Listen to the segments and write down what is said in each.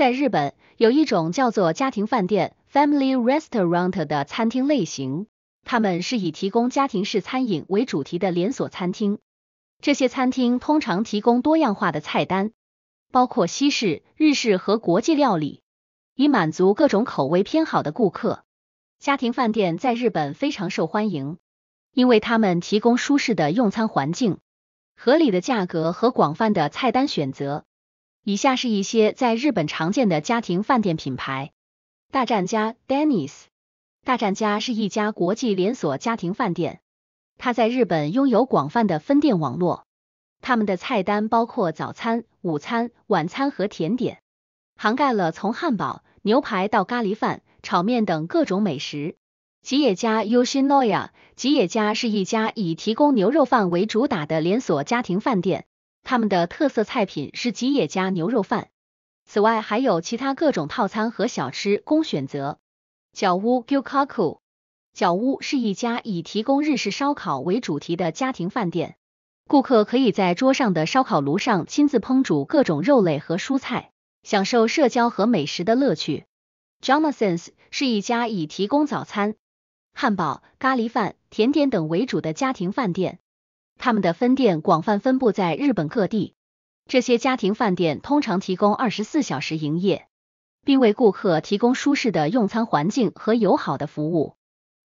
在日本，有一种叫做家庭饭店 （Family Restaurant） 的餐厅类型。他们是以提供家庭式餐饮为主题的连锁餐厅。这些餐厅通常提供多样化的菜单，包括西式、日式和国际料理，以满足各种口味偏好的顾客。家庭饭店在日本非常受欢迎，因为他们提供舒适的用餐环境、合理的价格和广泛的菜单选择。以下是一些在日本常见的家庭饭店品牌：大战家 d e n n i s 大战家是一家国际连锁家庭饭店，它在日本拥有广泛的分店网络。他们的菜单包括早餐、午餐、晚餐和甜点，涵盖了从汉堡、牛排到咖喱饭、炒面等各种美食。吉野家 y o s h i n o y a 吉野家是一家以提供牛肉饭为主打的连锁家庭饭店。他们的特色菜品是吉野家牛肉饭，此外还有其他各种套餐和小吃供选择。角屋 Gyu Kaku 角屋是一家以提供日式烧烤为主题的家庭饭店，顾客可以在桌上的烧烤炉上亲自烹煮各种肉类和蔬菜，享受社交和美食的乐趣。Jonathan's 是一家以提供早餐、汉堡、咖喱饭、甜点等为主的家庭饭店。他们的分店广泛分布在日本各地，这些家庭饭店通常提供二十四小时营业，并为顾客提供舒适的用餐环境和友好的服务。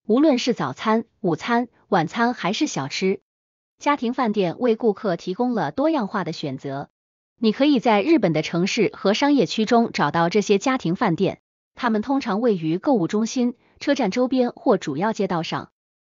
无论是早餐、午餐、晚餐还是小吃，家庭饭店为顾客提供了多样化的选择。你可以在日本的城市和商业区中找到这些家庭饭店，他们通常位于购物中心、车站周边或主要街道上。